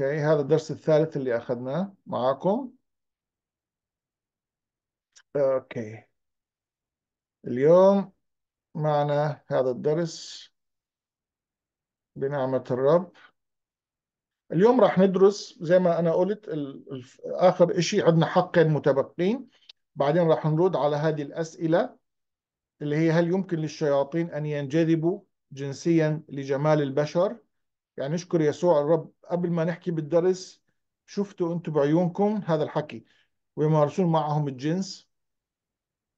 اوكي هذا الدرس الثالث اللي اخذناه معاكم اوكي اليوم معنا هذا الدرس بنعمة الرب اليوم راح ندرس زي ما انا قلت اخر شيء عندنا حقين متبقين بعدين راح نرد على هذه الاسئله اللي هي هل يمكن للشياطين ان ينجذبوا جنسيا لجمال البشر يعني نشكر يسوع الرب قبل ما نحكي بالدرس شفتوا انتم بعيونكم هذا الحكي ويمارسون معهم الجنس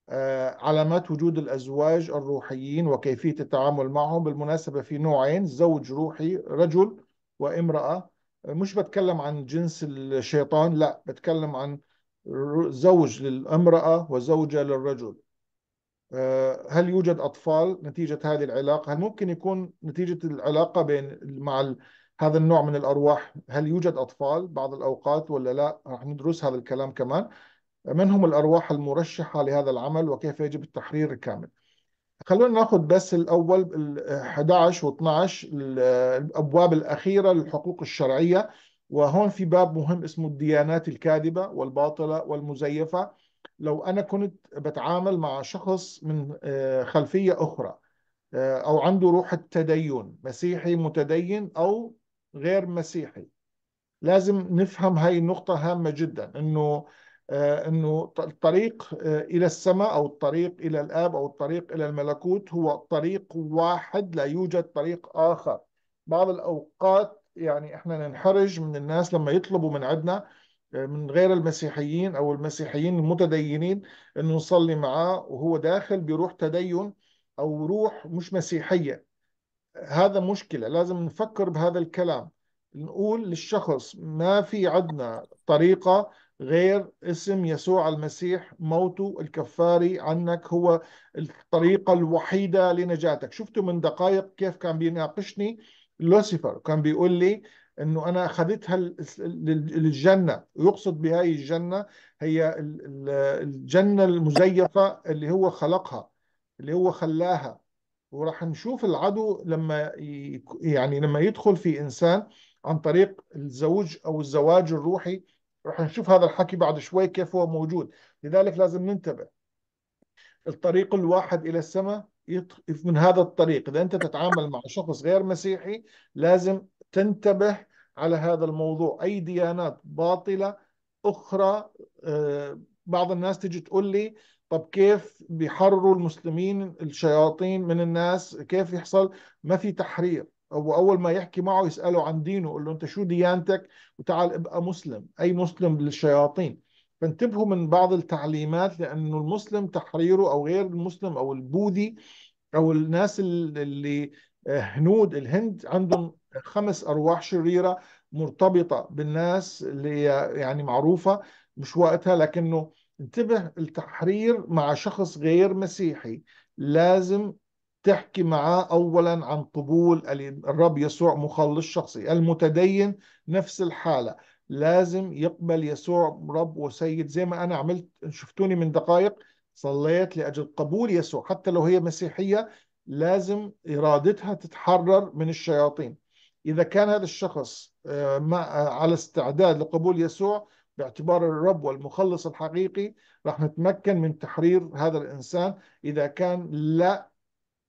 آه، علامات وجود الأزواج الروحيين وكيفية التعامل معهم بالمناسبة في نوعين زوج روحي رجل وامرأة آه، مش بتكلم عن جنس الشيطان لا بتكلم عن زوج للامرأة وزوجة للرجل آه، هل يوجد أطفال نتيجة هذه العلاقة هل ممكن يكون نتيجة العلاقة بين مع هذا النوع من الأرواح هل يوجد أطفال بعض الأوقات ولا لا راح ندرس هذا الكلام كمان من هم الأرواح المرشحة لهذا العمل وكيف يجب التحرير الكامل خلونا ناخذ بس الاول 11 و12 الابواب الاخيره للحقوق الشرعيه وهون في باب مهم اسمه الديانات الكاذبه والباطله والمزيفه لو انا كنت بتعامل مع شخص من آه، خلفيه اخرى آه، او عنده روح التدين مسيحي متدين او غير مسيحي لازم نفهم هاي النقطه هامه جدا انه آه، انه الطريق الى السماء او الطريق الى الاب او الطريق الى الملكوت هو طريق واحد لا يوجد طريق اخر بعض الاوقات يعني احنا ننحرج من الناس لما يطلبوا من عندنا من غير المسيحيين او المسيحيين المتدينين انه نصلي معاه وهو داخل بروح تدين او روح مش مسيحيه هذا مشكله لازم نفكر بهذا الكلام نقول للشخص ما في عندنا طريقه غير اسم يسوع المسيح موته الكفاري عنك هو الطريقه الوحيده لنجاتك شفتوا من دقائق كيف كان بيناقشني لوسيفر كان بيقول لي انه انا اخذتها للجنه يقصد بهاي الجنه هي الجنه المزيفه اللي هو خلقها اللي هو خلاها وراح نشوف العدو لما يعني لما يدخل في انسان عن طريق الزوج او الزواج الروحي راح نشوف هذا الحكي بعد شوي كيف هو موجود لذلك لازم ننتبه الطريق الواحد الى السماء من هذا الطريق اذا انت تتعامل مع شخص غير مسيحي لازم تنتبه على هذا الموضوع أي ديانات باطلة أخرى آه، بعض الناس تيجي تقول لي طب كيف بيحرروا المسلمين الشياطين من الناس كيف يحصل ما في تحرير واول ما يحكي معه يساله عن دينه يقول له انت شو ديانتك وتعال ابقى مسلم اي مسلم للشياطين فانتبهوا من بعض التعليمات لانه المسلم تحريره او غير المسلم او البوذي او الناس اللي آه، هنود الهند عندهم خمس ارواح شريره مرتبطه بالناس اللي يعني معروفه مش وقتها لكنه انتبه التحرير مع شخص غير مسيحي لازم تحكي معاه اولا عن قبول الرب يسوع مخلص شخصي المتدين نفس الحاله لازم يقبل يسوع رب وسيد زي ما انا عملت شفتوني من دقائق صليت لاجل قبول يسوع حتى لو هي مسيحيه لازم إرادتها تتحرر من الشياطين إذا كان هذا الشخص آه، آه، على استعداد لقبول يسوع باعتبار الرب والمخلص الحقيقي راح نتمكن من تحرير هذا الإنسان إذا كان لا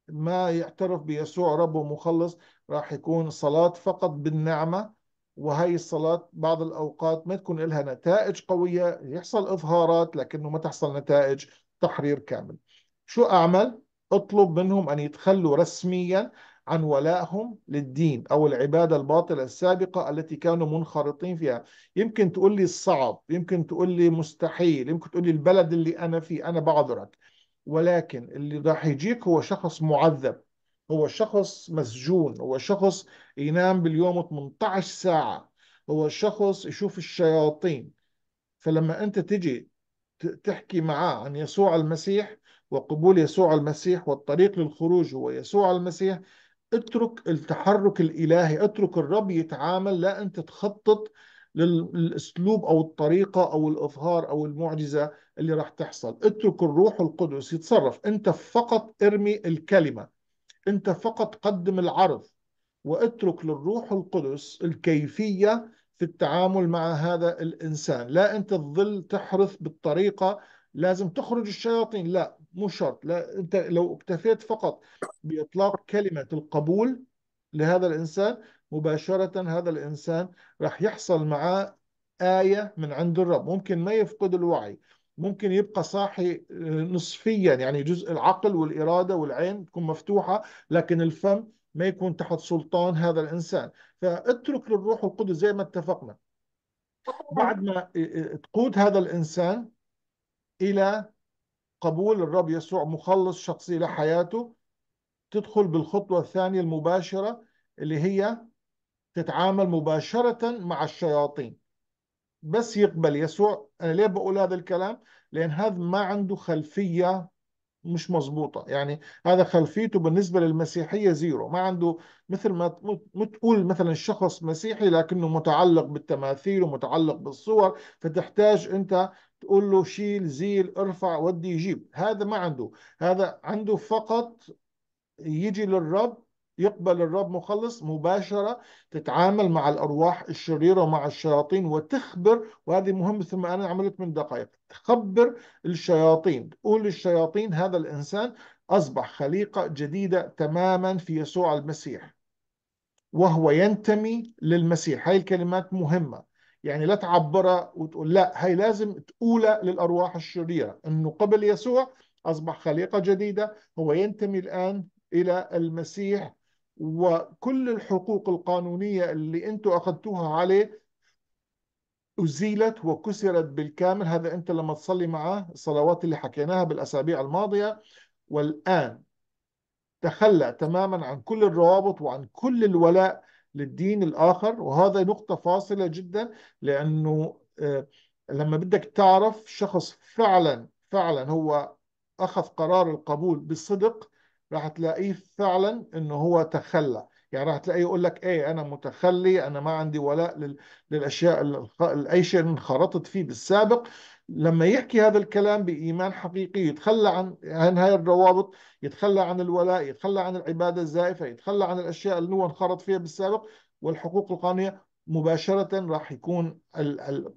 ما يعترف بيسوع رب ومخلص راح يكون صلاة فقط بالنعمة وهي الصلاة بعض الأوقات ما تكون لها نتائج قوية يحصل إظهارات لكنه ما تحصل نتائج تحرير كامل شو أعمل؟ اطلب منهم أن يتخلوا رسميا عن ولائهم للدين أو العبادة الباطلة السابقة التي كانوا منخرطين فيها يمكن تقول لي صعب يمكن تقول لي مستحيل يمكن تقول لي البلد اللي أنا فيه أنا بعذرك ولكن اللي راح يجيك هو شخص معذب هو شخص مسجون هو شخص ينام باليوم 18 ساعة هو شخص يشوف الشياطين فلما أنت تجي تحكي معاه عن يسوع المسيح وقبول يسوع المسيح والطريق للخروج هو يسوع المسيح اترك التحرك الالهي اترك الرب يتعامل لا انت تخطط للاسلوب او الطريقه او الاظهار او المعجزه اللي راح تحصل اترك الروح القدس يتصرف انت فقط ارمي الكلمه انت فقط قدم العرض واترك للروح القدس الكيفيه في التعامل مع هذا الإنسان لا أنت تظل تحرث بالطريقة لازم تخرج الشياطين لا مو شرط لا أنت لو اكتفيت فقط بإطلاق كلمة القبول لهذا الإنسان مباشرة هذا الإنسان راح يحصل معاه آية من عند الرب ممكن ما يفقد الوعي ممكن يبقى صاحي آه، نصفيا يعني جزء العقل والإرادة والعين تكون مفتوحة لكن الفم ما يكون تحت سلطان هذا الإنسان فاترك للروح القدس زي ما اتفقنا بعد ما تقود هذا الانسان الى قبول الرب يسوع مخلص شخصي لحياته تدخل بالخطوه الثانيه المباشره اللي هي تتعامل مباشره مع الشياطين بس يقبل يسوع انا ليه بقول هذا الكلام لان هذا ما عنده خلفيه مش مزبوطه يعني هذا خلفيته بالنسبة للمسيحية زيرو ما عنده مثل ما تقول مثلا شخص مسيحي لكنه متعلق بالتماثيل ومتعلق بالصور فتحتاج أنت تقول له شيل زيل ارفع ودي يجيب هذا ما عنده هذا عنده فقط يجي للرب يقبل الرب مخلص مباشرة تتعامل مع الأرواح الشريرة ومع الشياطين وتخبر وهذه مهمة ثم أنا عملت من دقائق تخبر الشياطين تقول للشياطين هذا الإنسان أصبح خليقة جديدة تماما في يسوع المسيح وهو ينتمي للمسيح هاي الكلمات مهمة يعني لا تعبرها وتقول لا هاي لازم تقولها للأرواح الشريرة أنه قبل يسوع أصبح خليقة جديدة هو ينتمي الآن إلى المسيح وكل الحقوق القانونية اللي أنتم أخذتوها عليه أزيلت وكسرت بالكامل هذا أنت لما تصلي معه الصلوات اللي حكيناها بالأسابيع الماضية والآن تخلى تماما عن كل الروابط وعن كل الولاء للدين الآخر وهذا نقطة فاصلة جدا لأنه آه، لما بدك تعرف شخص فعلا فعلا هو أخذ قرار القبول بصدق راح تلاقيه فعلا انه هو تخلى يعني راح تلاقيه يقول لك ايه انا متخلي انا ما عندي ولاء للاشياء اي شيء انخرطت فيه بالسابق لما يحكي هذا الكلام بايمان حقيقي يتخلى عن عن هاي الروابط يتخلى عن الولاء يتخلى عن العباده الزائفه يتخلى عن الاشياء اللي هو انخرط فيها بالسابق والحقوق القانونيه مباشره راح يكون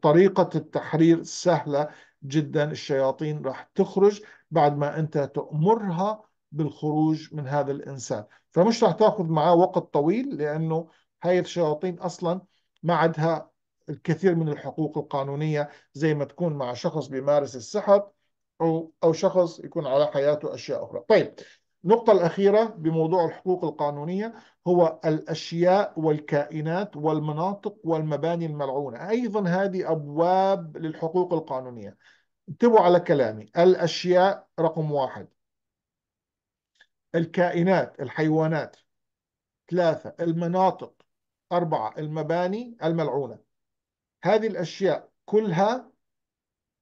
طريقه التحرير سهله جدا الشياطين راح تخرج بعد ما انت تامرها بالخروج من هذا الإنسان فمش رح تأخذ معاه وقت طويل لأنه هاي الشياطين أصلا ما عندها الكثير من الحقوق القانونية زي ما تكون مع شخص بيمارس السحر أو أو شخص يكون على حياته أشياء أخرى طيب النقطة الأخيرة بموضوع الحقوق القانونية هو الأشياء والكائنات والمناطق والمباني الملعونة أيضا هذه أبواب للحقوق القانونية انتبهوا على كلامي الأشياء رقم واحد الكائنات الحيوانات ثلاثة المناطق أربعة المباني الملعونة هذه الأشياء كلها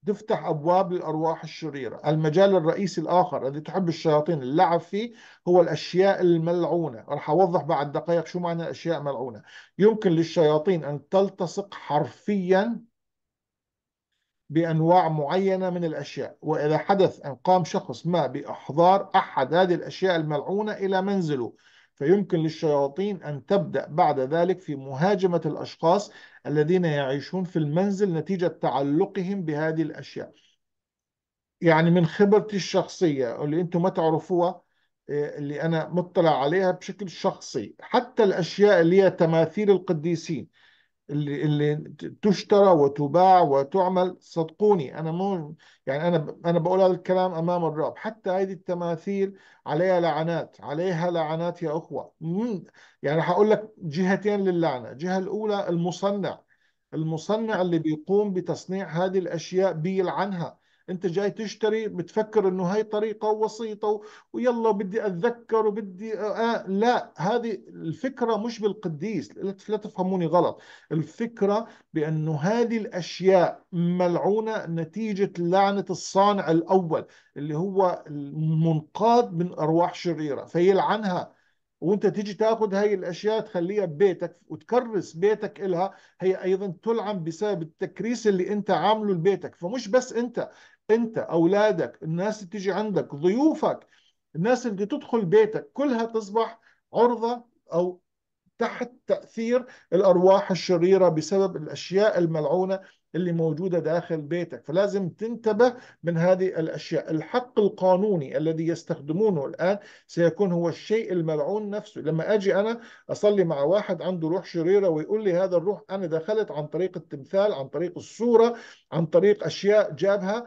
تفتح أبواب للأرواح الشريرة المجال الرئيسي الآخر الذي تحب الشياطين اللعب فيه هو الأشياء الملعونة راح أوضح بعد دقائق شو معنى الأشياء الملعونة يمكن للشياطين أن تلتصق حرفيا بأنواع معينة من الأشياء وإذا حدث أن قام شخص ما بإحضار أحد هذه الأشياء الملعونة إلى منزله فيمكن للشياطين أن تبدأ بعد ذلك في مهاجمة الأشخاص الذين يعيشون في المنزل نتيجة تعلقهم بهذه الأشياء يعني من خبرتي الشخصية اللي أنتم ما تعرفوها آه، اللي أنا مطلع عليها بشكل شخصي حتى الأشياء اللي هي تماثيل القديسين اللي اللي تشترى وتباع وتعمل صدقوني انا مو يعني انا انا بقول هذا الكلام امام الرب حتى هذه التماثيل عليها لعنات عليها لعنات يا اخوه يعني هقول لك جهتين للعنه الجهه الاولى المصنع المصنع اللي بيقوم بتصنيع هذه الاشياء بيلعنها انت جاي تشتري بتفكر انه هاي طريقه وسيطه ويلا بدي اتذكر وبدي آه لا هذه الفكره مش بالقديس لا تفهموني غلط الفكره بانه هذه الاشياء ملعونه نتيجه لعنه الصانع الاول اللي هو المنقاد من ارواح شريره فيلعنها وانت تيجي تاخذ هاي الاشياء تخليها ببيتك وتكرس بيتك إلها هي ايضا تلعن بسبب التكريس اللي انت عامله لبيتك فمش بس انت انت اولادك الناس اللي تيجي عندك ضيوفك الناس اللي تدخل بيتك كلها تصبح عرضه او تحت تاثير الارواح الشريره بسبب الاشياء الملعونه اللي موجودة داخل بيتك فلازم تنتبه من هذه الأشياء الحق القانوني الذي يستخدمونه الآن سيكون هو الشيء الملعون نفسه لما أجي أنا أصلي مع واحد عنده روح شريرة ويقول لي هذا الروح أنا دخلت عن طريق التمثال عن طريق الصورة عن طريق أشياء جابها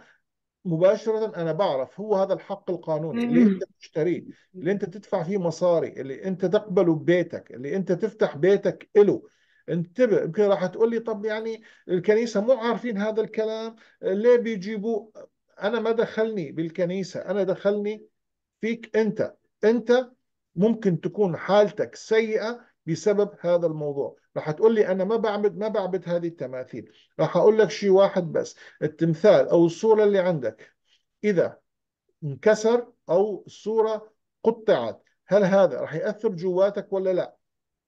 مباشرة أنا بعرف هو هذا الحق القانوني اللي أنت تشتريه اللي أنت تدفع فيه مصاري اللي أنت تقبله ببيتك اللي أنت تفتح بيتك إله انتبه يمكن راح تقول لي طب يعني الكنيسه مو عارفين هذا الكلام ليه بيجيبوه انا ما دخلني بالكنيسه انا دخلني فيك انت انت ممكن تكون حالتك سيئه بسبب هذا الموضوع راح تقول لي انا ما بعبد ما بعبد هذه التماثيل راح اقول لك شيء واحد بس التمثال او الصوره اللي عندك اذا انكسر او الصوره قطعت هل هذا راح ياثر جواتك ولا لا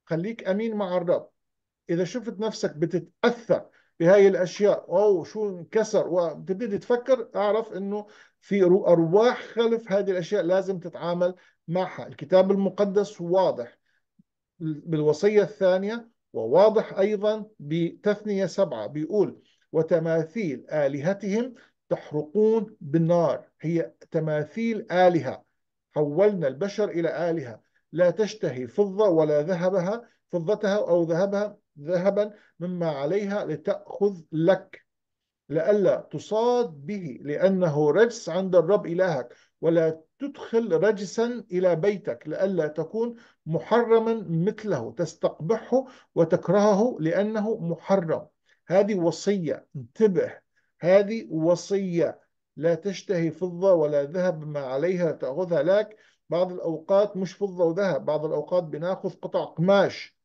خليك امين مع الرب اذا شفت نفسك بتتاثر بهاي الاشياء او شو انكسر وبتبتدي تفكر اعرف انه في ارواح خلف هذه الاشياء لازم تتعامل معها الكتاب المقدس واضح بالوصيه الثانيه وواضح ايضا بتثنيه سبعه بيقول وتماثيل الهتهم تحرقون بالنار هي تماثيل الهه حولنا البشر الى الهه لا تشتهي فضه ولا ذهبها فضتها او ذهبها ذهبا مما عليها لتأخذ لك لئلا تصاد به لأنه رجس عند الرب إلهك ولا تدخل رجسا إلى بيتك لئلا تكون محرما مثله تستقبحه وتكرهه لأنه محرم هذه وصية انتبه هذه وصية لا تشتهي فضة ولا ذهب ما عليها تأخذها لك بعض الأوقات مش فضة وذهب بعض الأوقات بناخذ قطع قماش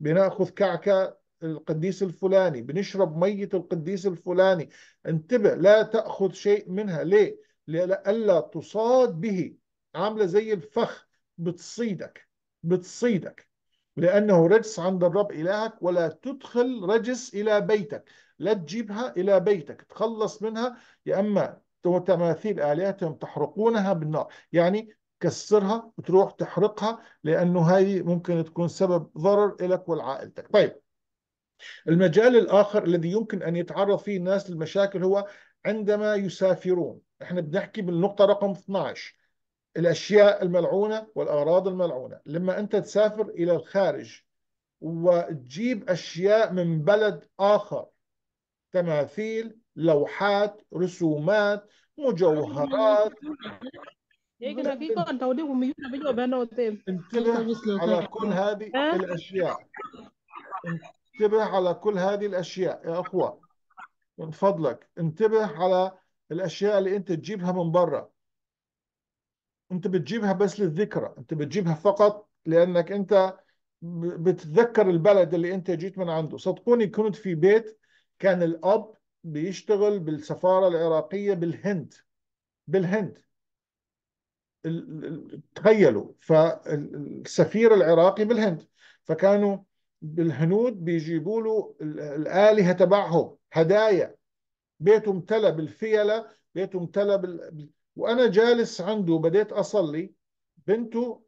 بناخذ كعكه القديس الفلاني بنشرب ميه القديس الفلاني انتبه لا تاخذ شيء منها ليه لالا تصاد به عامله زي الفخ بتصيدك بتصيدك لانه رجس عند الرب الهك ولا تدخل رجس الى بيتك لا تجيبها الى بيتك تخلص منها يا اما تماثيل الهتهم تحرقونها بالنار يعني تكسرها وتروح تحرقها لأنه هاي ممكن تكون سبب ضرر لك ولعائلتك طيب المجال الآخر الذي يمكن أن يتعرض فيه الناس للمشاكل هو عندما يسافرون احنا بنحكي بالنقطة رقم 12 الأشياء الملعونة والأغراض الملعونة لما أنت تسافر إلى الخارج وتجيب أشياء من بلد آخر تماثيل لوحات رسومات مجوهرات انتبه على كل هذه الأشياء انتبه على كل هذه الأشياء يا أخوة من فضلك انتبه على الأشياء اللي أنت تجيبها من برا أنت بتجيبها بس للذكرى أنت بتجيبها فقط لأنك أنت بتتذكر البلد اللي أنت جيت من عنده صدقوني كنت في بيت كان الأب بيشتغل بالسفارة العراقية بالهند بالهند تخيلوا فالسفير العراقي بالهند فكانوا بالهنود بيجيبوا له الآلهة تبعهم هدايا بيته امتلى بالفيلة بيته امتلى بال... وأنا جالس عنده بديت أصلي بنته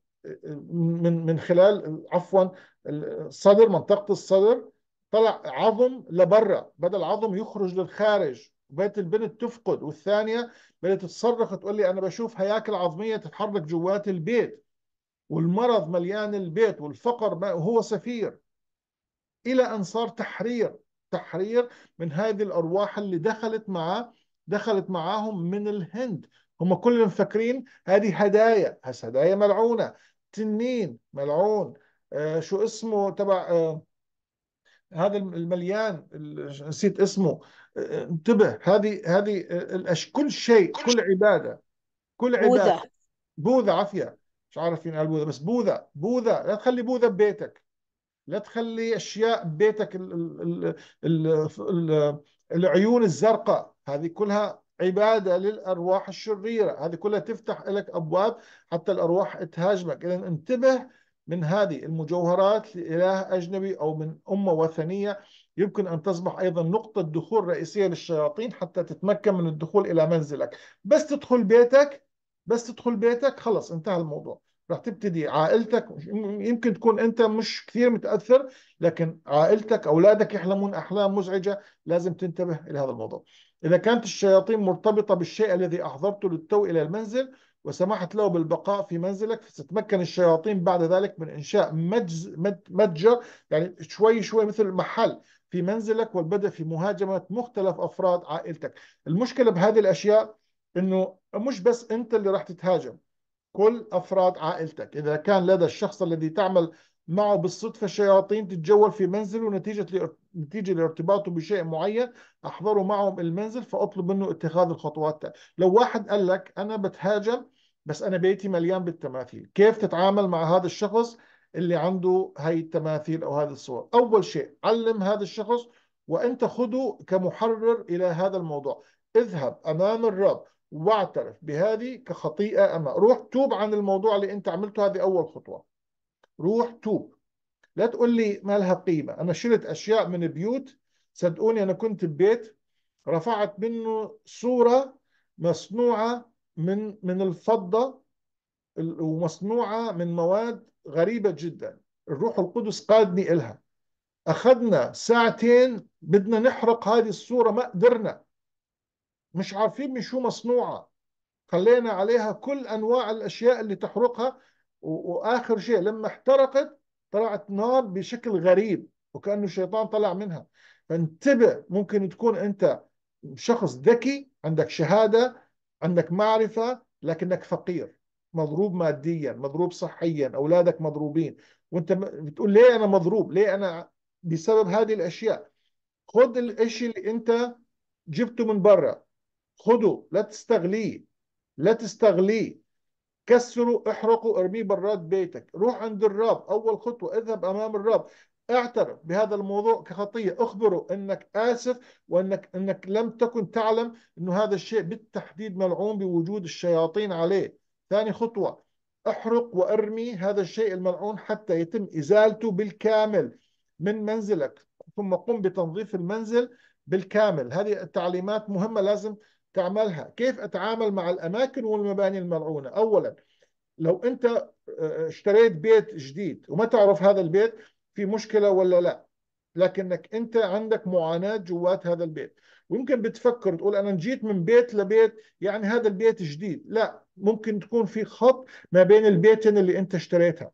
من من خلال عفوا الصدر منطقة الصدر طلع عظم لبرا بدل عظم يخرج للخارج بدات البنت تفقد والثانيه بدات تصرخ تقول لي انا بشوف هياكل عظميه تتحرك جوات البيت والمرض مليان البيت والفقر ما هو سفير الى ان صار تحرير تحرير من هذه الارواح اللي دخلت مع دخلت معاهم من الهند هم كلهم فاكرين هذه هدايا هس هدايا ملعونه تنين ملعون آه شو اسمه تبع آه هذا المليان نسيت اسمه انتبه هذه هذه كل شيء كل عباده كل عباده بوذا بوذا عافيه مش عارف فين البوذا بس بوذا بوذا لا تخلي بوذا ببيتك لا تخلي اشياء ببيتك ال ال ال العيون الزرقاء هذه كلها عبادة للأرواح الشريرة هذه كلها تفتح لك أبواب حتى الأرواح تهاجمك إذا انتبه من هذه المجوهرات لإله أجنبي أو من أمة وثنية يمكن أن تصبح أيضا نقطة دخول رئيسية للشياطين حتى تتمكن من الدخول إلى منزلك بس تدخل بيتك بس تدخل بيتك خلص انتهى الموضوع رح تبتدي عائلتك يمكن تكون انت مش كثير متاثر لكن عائلتك اولادك يحلمون احلام مزعجه لازم تنتبه الى هذا الموضوع اذا كانت الشياطين مرتبطه بالشيء الذي احضرته للتو الى المنزل وسمحت له بالبقاء في منزلك فستتمكن الشياطين بعد ذلك من إنشاء مجز متجر يعني شوي شوي مثل محل في منزلك والبدء في مهاجمة مختلف أفراد عائلتك المشكلة بهذه الأشياء أنه مش بس أنت اللي راح تتهاجم كل أفراد عائلتك إذا كان لدى الشخص الذي تعمل معه بالصدفة شياطين تتجول في منزله نتيجة نتيجة لارتباطه بشيء معين أحضره معهم المنزل فأطلب منه اتخاذ الخطوات التالية لو واحد قال لك أنا بتهاجم بس أنا بيتي مليان بالتماثيل كيف تتعامل مع هذا الشخص اللي عنده هاي التماثيل أو هذه الصور أول شيء علم هذا الشخص وأنت خده كمحرر إلى هذا الموضوع اذهب أمام الرب واعترف بهذه كخطيئة أما روح توب عن الموضوع اللي أنت عملته هذه أول خطوة روح توب لا تقول لي ما لها قيمة أنا شلت أشياء من بيوت صدقوني أنا كنت ببيت رفعت منه صورة مصنوعة من من الفضة ومصنوعة من مواد غريبة جدا الروح القدس قادني إلها أخذنا ساعتين بدنا نحرق هذه الصورة ما قدرنا مش عارفين من شو مصنوعة خلينا عليها كل أنواع الأشياء اللي تحرقها واخر شيء لما احترقت طلعت نار بشكل غريب وكانه الشيطان طلع منها فانتبه ممكن تكون انت شخص ذكي عندك شهاده عندك معرفه لكنك فقير مضروب ماديا مضروب صحيا اولادك مضروبين وانت بتقول ليه انا مضروب ليه انا بسبب هذه الاشياء خذ الاشي اللي انت جبته من برا خذه لا تستغليه لا تستغليه كسروا احرقوا ارميه براد بيتك روح عند الرب اول خطوه اذهب امام الرب اعترف بهذا الموضوع كخطيه اخبره انك اسف وانك انك لم تكن تعلم انه هذا الشيء بالتحديد ملعون بوجود الشياطين عليه ثاني خطوه احرق وارمي هذا الشيء الملعون حتى يتم ازالته بالكامل من منزلك ثم قم بتنظيف المنزل بالكامل هذه التعليمات مهمه لازم تعملها كيف أتعامل مع الأماكن والمباني الملعونة أولا لو أنت آه، اشتريت بيت جديد وما تعرف هذا البيت في مشكلة ولا لا لكنك أنت عندك معاناة جوات هذا البيت ويمكن بتفكر تقول أنا جيت من بيت لبيت يعني هذا البيت جديد لا ممكن تكون في خط ما بين البيتين اللي أنت اشتريتها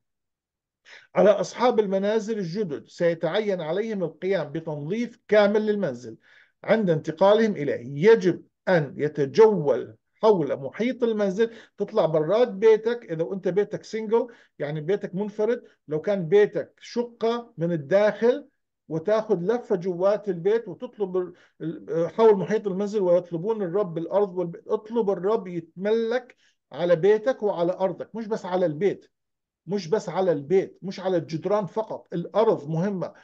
على أصحاب المنازل الجدد سيتعين عليهم القيام بتنظيف كامل للمنزل عند انتقالهم إليه يجب أن يتجول حول محيط المنزل تطلع برات بيتك إذا أنت بيتك سنجل يعني بيتك منفرد لو كان بيتك شقة من الداخل وتاخذ لفه جوات البيت وتطلب حول محيط المنزل ويطلبون الرب الارض اطلب الرب يتملك على بيتك وعلى ارضك مش بس على البيت مش بس على البيت مش على الجدران فقط الارض مهمه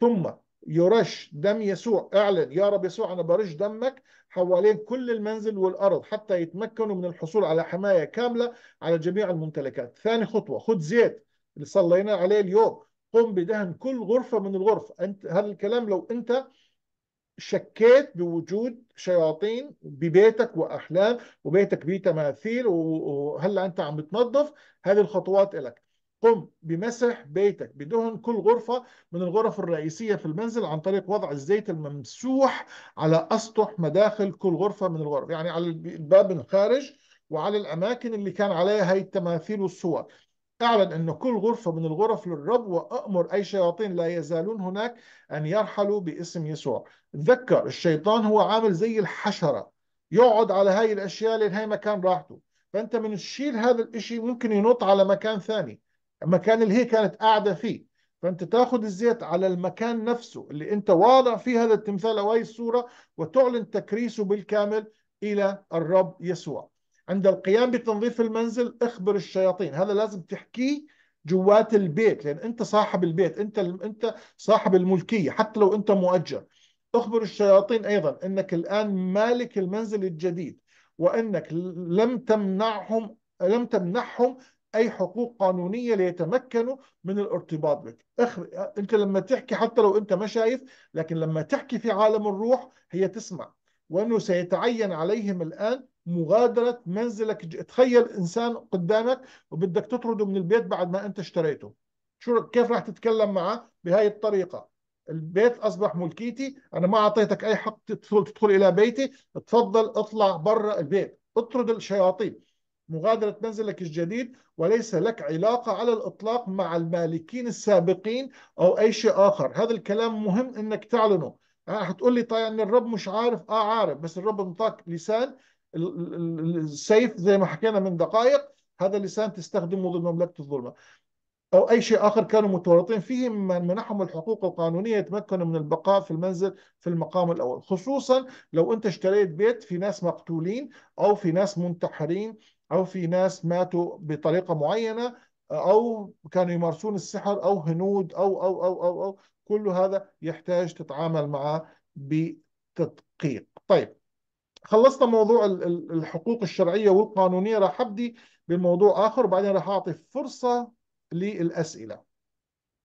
ثم يرش دم يسوع اعلن يا رب يسوع انا برش دمك حوالين كل المنزل والارض حتى يتمكنوا من الحصول على حمايه كامله على جميع الممتلكات ثاني خطوه خذ زيت اللي صلينا عليه اليوم قم بدهن كل غرفه من الغرف انت هذا الكلام لو انت شكيت بوجود شياطين ببيتك واحلام وبيتك بيه تماثيل وهلا انت عم بتنظف هذه الخطوات لك قم بمسح بيتك بدهن كل غرفة من الغرف الرئيسية في المنزل عن طريق وضع الزيت الممسوح على أسطح مداخل كل غرفة من الغرف يعني على الباب الخارج وعلى الأماكن اللي كان عليها هي التماثيل والصور أعلن أن كل غرفة من الغرف للرب وأمر أي شياطين لا يزالون هناك أن يرحلوا باسم يسوع تذكر الشيطان هو عامل زي الحشرة يقعد على هاي الأشياء لأن هاي مكان راحته فأنت من تشيل هذا الإشي ممكن ينط على مكان ثاني مكان اللي هي كانت قاعدة فيه فأنت تأخذ الزيت على المكان نفسه اللي أنت واضع فيه هذا التمثال أو هي الصورة وتعلن تكريسه بالكامل إلى الرب يسوع عند القيام بتنظيف المنزل اخبر الشياطين هذا لازم تحكيه جوات البيت لان انت صاحب البيت انت انت صاحب الملكيه حتى لو انت مؤجر اخبر الشياطين ايضا انك الان مالك المنزل الجديد وانك لم تمنعهم لم تمنحهم اي حقوق قانونيه ليتمكنوا من الارتباط بك أخ... انت لما تحكي حتى لو انت ما شايف لكن لما تحكي في عالم الروح هي تسمع وانه سيتعين عليهم الان مغادره منزلك تخيل انسان قدامك وبدك تطرده من البيت بعد ما انت اشتريته شو كيف راح تتكلم معه بهاي الطريقه البيت اصبح ملكيتي انا ما اعطيتك اي حق تدخل تدخل الى بيتي تفضل اطلع برا البيت اطرد الشياطين مغادرة منزلك الجديد وليس لك علاقة على الإطلاق مع المالكين السابقين أو أي شيء آخر هذا الكلام مهم أنك تعلنه آه، هتقول لي طيب أن الرب مش عارف آه عارف بس الرب انطاك لسان السيف زي ما حكينا من دقائق هذا اللسان تستخدمه ضد مملكة الظلمة أو أي شيء آخر كانوا متورطين فيه من منحهم الحقوق القانونية يتمكنوا من البقاء في المنزل في المقام الأول خصوصا لو أنت اشتريت بيت في ناس مقتولين أو في ناس منتحرين أو في ناس ماتوا بطريقة معينة أو كانوا يمارسون السحر أو هنود أو أو أو أو, أو. كل هذا يحتاج تتعامل معه بتدقيق طيب خلصنا موضوع الحقوق الشرعية والقانونية راح أبدي بموضوع آخر وبعدين راح أعطي فرصة للأسئلة